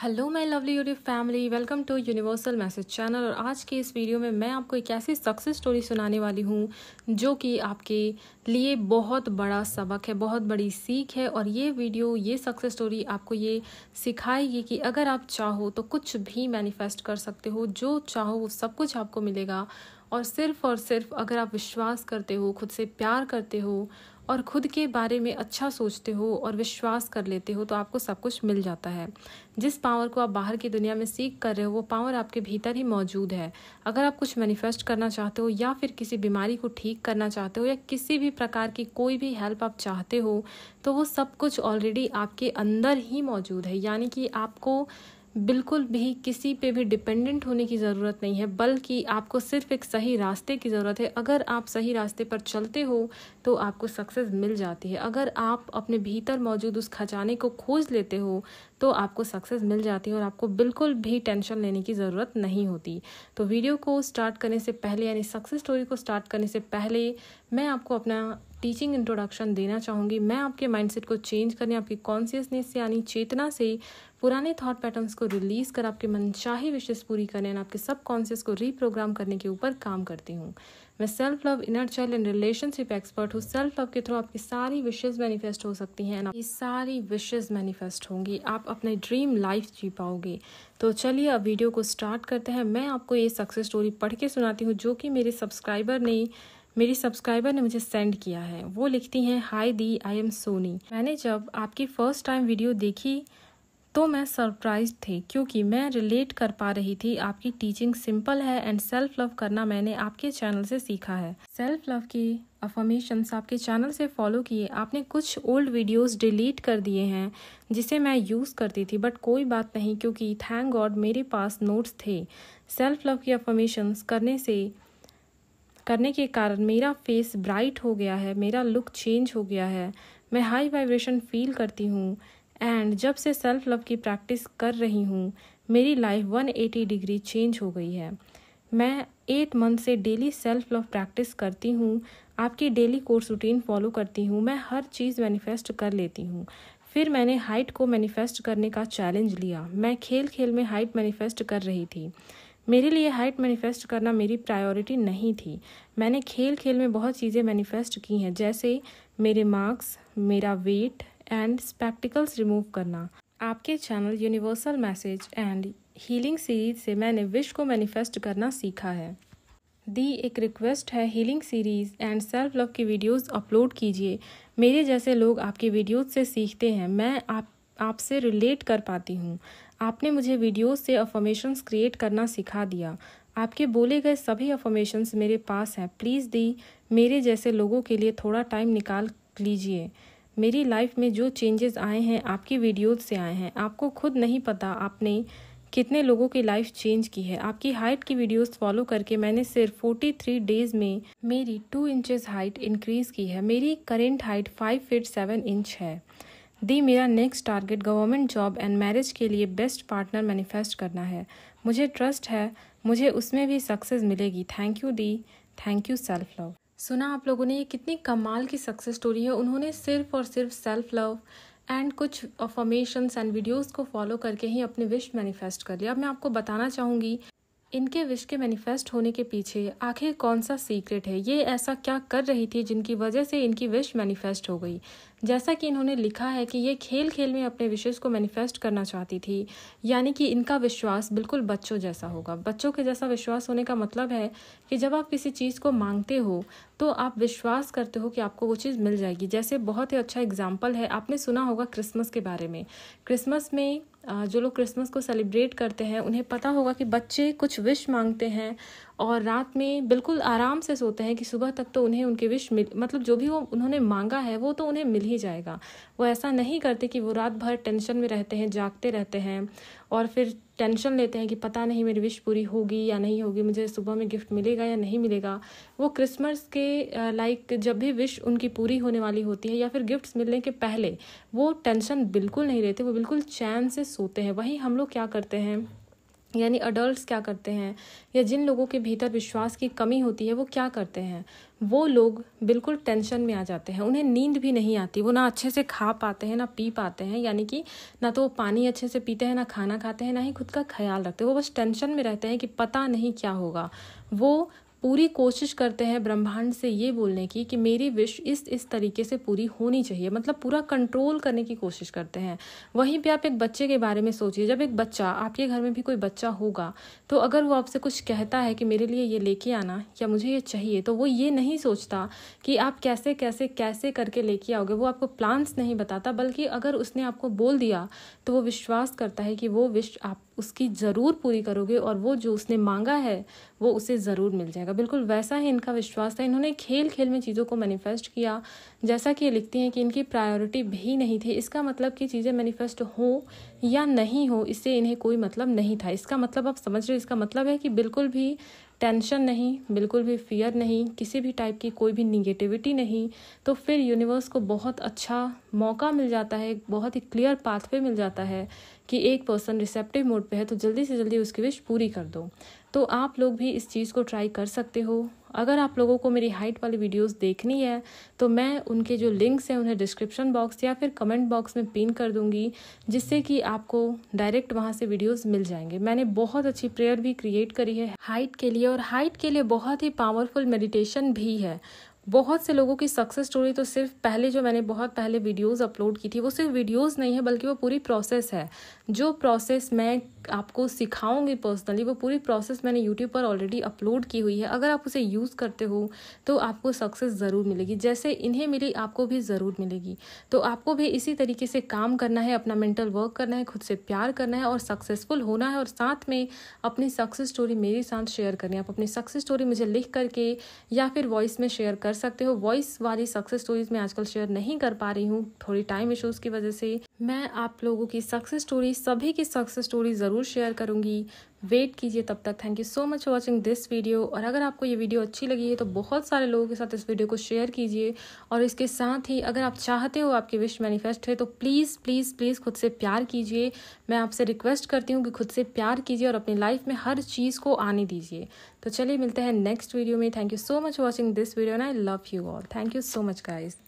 hello my lovely YouTube family welcome to universal message channel और आज के इस वीडियो में मैं आपको एक ऐसी सक्सेस स्टोरी सुनाने वाली हूँ जो कि आपके लिए बहुत बड़ा सबक है बहुत बड़ी सीख है और ये वीडियो ये सक्सेस स्टोरी आपको ये सिखाएगी कि अगर आप चाहो तो कुछ भी मैनिफेस्ट कर सकते हो जो चाहो वो सब कुछ आपको मिलेगा और सिर्फ और सिर्फ अगर आप विश्वास करते हो खुद से प्यार करते हो और खुद के बारे में अच्छा सोचते हो और विश्वास कर लेते हो तो आपको सब कुछ मिल जाता है जिस पावर को आप बाहर की दुनिया में सीख कर रहे हो वो पावर आपके भीतर ही मौजूद है अगर आप कुछ मैनिफेस्ट करना चाहते हो या फिर किसी बीमारी को ठीक करना चाहते हो या किसी भी प्रकार की कोई भी हेल्प आप चाहते हो तो वो सब कुछ ऑलरेडी आपके अंदर ही मौजूद है यानी कि आपको बिल्कुल भी किसी पे भी डिपेंडेंट होने की ज़रूरत नहीं है बल्कि आपको सिर्फ एक सही रास्ते की ज़रूरत है अगर आप सही रास्ते पर चलते हो तो आपको सक्सेस मिल जाती है अगर आप अपने भीतर मौजूद उस खजाने को खोज लेते हो तो आपको सक्सेस मिल जाती है और आपको बिल्कुल भी टेंशन लेने की ज़रूरत नहीं होती तो वीडियो को स्टार्ट करने से पहले यानी सक्सेस स्टोरी को स्टार्ट करने से पहले मैं आपको अपना टीचिंग इंट्रोडक्शन देना चाहूँगी मैं आपके माइंडसेट को चेंज करने आपकी कॉन्सियसनेस से यानी चेतना से पुराने थॉट पैटर्न्स को रिलीज़ कर आपके मनचाही विशेष पूरी करने और आपके सब कॉन्सियस को रीप्रोग्राम करने के ऊपर काम करती हूँ मैं self love inner child and relationship expert हूँ सेल्फ लव के थ्रू आपकी सारी विशेज मैनिफेस्ट हो सकती हैं आपकी सारी विशेज मैनिफेस्ट होंगी आप अपने ड्रीम लाइफ जी पाओगे तो चलिए अब वीडियो को स्टार्ट करते हैं मैं आपको ये सक्सेस स्टोरी पढ़ के सुनाती हूँ जो कि मेरे सब्सक्राइबर ने मेरी सब्सक्राइबर ने मुझे सेंड किया है वो लिखती हैं हाय दी आई एम सोनी मैंने जब आपकी फ़र्स्ट टाइम वीडियो देखी तो मैं सरप्राइज थी क्योंकि मैं रिलेट कर पा रही थी आपकी टीचिंग सिंपल है एंड सेल्फ लव करना मैंने आपके चैनल से सीखा है सेल्फ लव की अफर्मेशन आपके चैनल से फॉलो किए आपने कुछ ओल्ड वीडियोस डिलीट कर दिए हैं जिसे मैं यूज़ करती थी बट कोई बात नहीं क्योंकि थैंक गॉड मेरे पास नोट्स थे सेल्फ लव की अफॉर्मेशंस करने से करने के कारण मेरा फेस ब्राइट हो गया है मेरा लुक चेंज हो गया है मैं हाई वाइब्रेशन फील करती हूँ एंड जब से सेल्फ लव की प्रैक्टिस कर रही हूँ मेरी लाइफ 180 डिग्री चेंज हो गई है मैं एट मंथ से डेली सेल्फ लव प्रैक्टिस करती हूँ आपकी डेली कोर्स रूटीन फॉलो करती हूँ मैं हर चीज़ मैनिफेस्ट कर लेती हूँ फिर मैंने हाइट को मैनिफेस्ट करने का चैलेंज लिया मैं खेल खेल में हाइट मैनिफेस्ट कर रही थी मेरे लिए हाइट मैनिफेस्ट करना मेरी प्रायोरिटी नहीं थी मैंने खेल खेल में बहुत चीज़ें मैनिफेस्ट की हैं जैसे मेरे मार्क्स मेरा वेट एंड स्पेक्टिकल्स रिमूव करना आपके channel universal message and healing series से मैंने विश को मैनिफेस्ट करना सीखा है दी एक रिक्वेस्ट है healing series and self love की वीडियोस अपलोड कीजिए मेरे जैसे लोग आपकी वीडियोस से सीखते हैं मैं आप आपसे रिलेट कर पाती हूँ आपने मुझे वीडियोस से अफॉर्मेशंस क्रिएट करना सिखा दिया आपके बोले गए सभी अफॉर्मेशंस मेरे पास हैं प्लीज़ दी मेरे जैसे लोगों के लिए थोड़ा टाइम निकाल लीजिए मेरी लाइफ में जो चेंजेस आए हैं आपकी वीडियोस से आए हैं आपको खुद नहीं पता आपने कितने लोगों की लाइफ चेंज की है आपकी हाइट की वीडियोस फॉलो करके मैंने सिर्फ 43 डेज में मेरी 2 इंचेस हाइट इंक्रीज़ की है मेरी करेंट हाइट 5 फीट 7 इंच है दी मेरा next target government job and marriage के लिए बेस्ट पार्टनर मैनिफेस्ट करना है मुझे ट्रस्ट है मुझे उसमें भी सक्सेस मिलेगी थैंक यू दी थैंक यू सेल्फ लव सुना आप लोगों ने ये कितनी कमाल की सक्सेस स्टोरी है उन्होंने सिर्फ और सिर्फ सेल्फ लव एंड कुछ अफॉर्मेशंस एंड वीडियोस को फॉलो करके ही अपने विश मैनिफेस्ट कर लिया अब मैं आपको बताना चाहूँगी इनके विश के मैनिफेस्ट होने के पीछे आखिर कौन सा सीक्रेट है ये ऐसा क्या कर रही थी जिनकी वजह से इनकी विश मैनिफेस्ट हो गई जैसा कि इन्होंने लिखा है कि ये खेल खेल में अपने विशेष को मैनिफेस्ट करना चाहती थी यानी कि इनका विश्वास बिल्कुल बच्चों जैसा होगा बच्चों के जैसा विश्वास होने का मतलब है कि जब आप किसी चीज़ को मांगते हो तो आप विश्वास करते हो कि आपको वो चीज़ मिल जाएगी जैसे बहुत ही अच्छा एग्जाम्पल है आपने सुना होगा क्रिसमस के बारे में क्रिसमस में जो लोग क्रिसमस को सेलिब्रेट करते हैं उन्हें पता होगा कि बच्चे कुछ विश मांगते हैं और रात में बिल्कुल आराम से सोते हैं कि सुबह तक तो उन्हें उनके विश मिल मतलब जो भी वो उन्होंने मांगा है वो तो उन्हें मिल ही जाएगा वो ऐसा नहीं करते कि वो रात भर टेंशन में रहते हैं जागते रहते हैं और फिर टेंशन लेते हैं कि पता नहीं मेरी विश पूरी होगी या नहीं होगी मुझे सुबह में गिफ्ट मिलेगा या नहीं मिलेगा वो क्रिसमस के लाइक जब भी विश उनकी पूरी होने वाली होती है या फिर गिफ्ट्स मिलने के पहले वो टेंशन बिल्कुल नहीं लेते वो बिल्कुल चैन से सोते हैं वहीं हम लोग क्या करते हैं यानी अडल्ट क्या करते हैं या जिन लोगों के भीतर विश्वास की कमी होती है वो क्या करते हैं वो लोग बिल्कुल टेंशन में आ जाते हैं उन्हें नींद भी नहीं आती वो ना अच्छे से खा पाते हैं ना पी पाते हैं यानी कि ना तो वो पानी अच्छे से पीते हैं ना खाना खाते हैं ना ही खुद का ख्याल रखते हैं वो बस टेंशन में रहते हैं कि पता नहीं क्या होगा वो पूरी कोशिश करते हैं ब्रह्मांड से ये बोलने की कि मेरी विश इस इस तरीके से पूरी होनी चाहिए मतलब पूरा कंट्रोल करने की कोशिश करते हैं वहीं पे आप एक बच्चे के बारे में सोचिए जब एक बच्चा आपके घर में भी कोई बच्चा होगा तो अगर वो आपसे कुछ कहता है कि मेरे लिए ये लेके आना या मुझे ये चाहिए तो वो ये नहीं सोचता कि आप कैसे कैसे कैसे करके लेके आओगे वो आपको प्लान्स नहीं बताता बल्कि अगर उसने आपको बोल दिया तो वो विश्वास करता है कि वो विश आप उसकी ज़रूर पूरी करोगे और वो जो उसने मांगा है वो उसे ज़रूर मिल जाएगा बिल्कुल वैसा ही इनका विश्वास था इन्होंने खेल खेल में चीज़ों को मैनिफेस्ट किया जैसा कि ये लिखती हैं कि इनकी प्रायोरिटी भी नहीं थी इसका मतलब कि चीज़ें मैनिफेस्ट हो या नहीं हो इससे इन्हें कोई मतलब नहीं था इसका मतलब आप समझ रहे हो इसका मतलब है कि बिल्कुल भी टेंशन नहीं बिल्कुल भी फियर नहीं किसी भी टाइप की कोई भी निगेटिविटी नहीं तो फिर यूनिवर्स को बहुत अच्छा मौका मिल जाता है बहुत ही क्लियर पाथवे मिल जाता है कि एक पर्सन रिसेप्टिव मोड पे है तो जल्दी से जल्दी उसकी विश पूरी कर दो तो आप लोग भी इस चीज़ को ट्राई कर सकते हो अगर आप लोगों को मेरी हाइट वाली वीडियोस देखनी है तो मैं उनके जो लिंक्स हैं उन्हें डिस्क्रिप्शन बॉक्स या फिर कमेंट बॉक्स में पिन कर दूंगी जिससे कि आपको डायरेक्ट वहाँ से वीडियोस मिल जाएंगे मैंने बहुत अच्छी प्रेयर भी क्रिएट करी है हाइट के लिए और हाइट के लिए बहुत ही पावरफुल मेडिटेशन भी है बहुत से लोगों की सक्सेस स्टोरी तो सिर्फ पहले जो मैंने बहुत पहले वीडियोस अपलोड की थी वो सिर्फ वीडियोस नहीं है बल्कि वो पूरी प्रोसेस है जो प्रोसेस मैं आपको सिखाऊंगी पर्सनली वो पूरी प्रोसेस मैंने यूट्यूब पर ऑलरेडी अपलोड की हुई है अगर आप उसे यूज़ करते हो तो आपको सक्सेस ज़रूर मिलेगी जैसे इन्हें मिली आपको भी ज़रूर मिलेगी तो आपको भी इसी तरीके से काम करना है अपना मेंटल वर्क करना है खुद से प्यार करना है और सक्सेसफुल होना है और साथ में अपनी सक्सेस स्टोरी मेरे साथ शेयर करनी है आप अपनी सक्सेस स्टोरी मुझे लिख करके या फिर वॉइस में शेयर कर सकते हो वॉइस वाली सक्सेस स्टोरीज मैं आजकल शेयर नहीं कर पा रही हूँ थोड़ी टाइम इशूज़ की वजह से मैं आप लोगों की सक्सेस स्टोरी सभी की सक्सेस स्टोरी ज़रूर शेयर करूंगी वेट कीजिए तब तक thank you so much for watching this video और अगर आपको ये वीडियो अच्छी लगी है तो बहुत सारे लोगों के साथ इस वीडियो को शेयर कीजिए और इसके साथ ही अगर आप चाहते हो आपकी विश मैनिफेस्ट है तो प्लीज़ प्लीज़ प्लीज़ खुद से प्यार कीजिए मैं आपसे रिक्वेस्ट करती हूँ कि खुद से प्यार कीजिए और अपनी लाइफ में हर चीज़ को आने दीजिए तो चलिए मिलते हैं नेक्स्ट वीडियो में thank you so much watching this video and I love you all thank you so much guys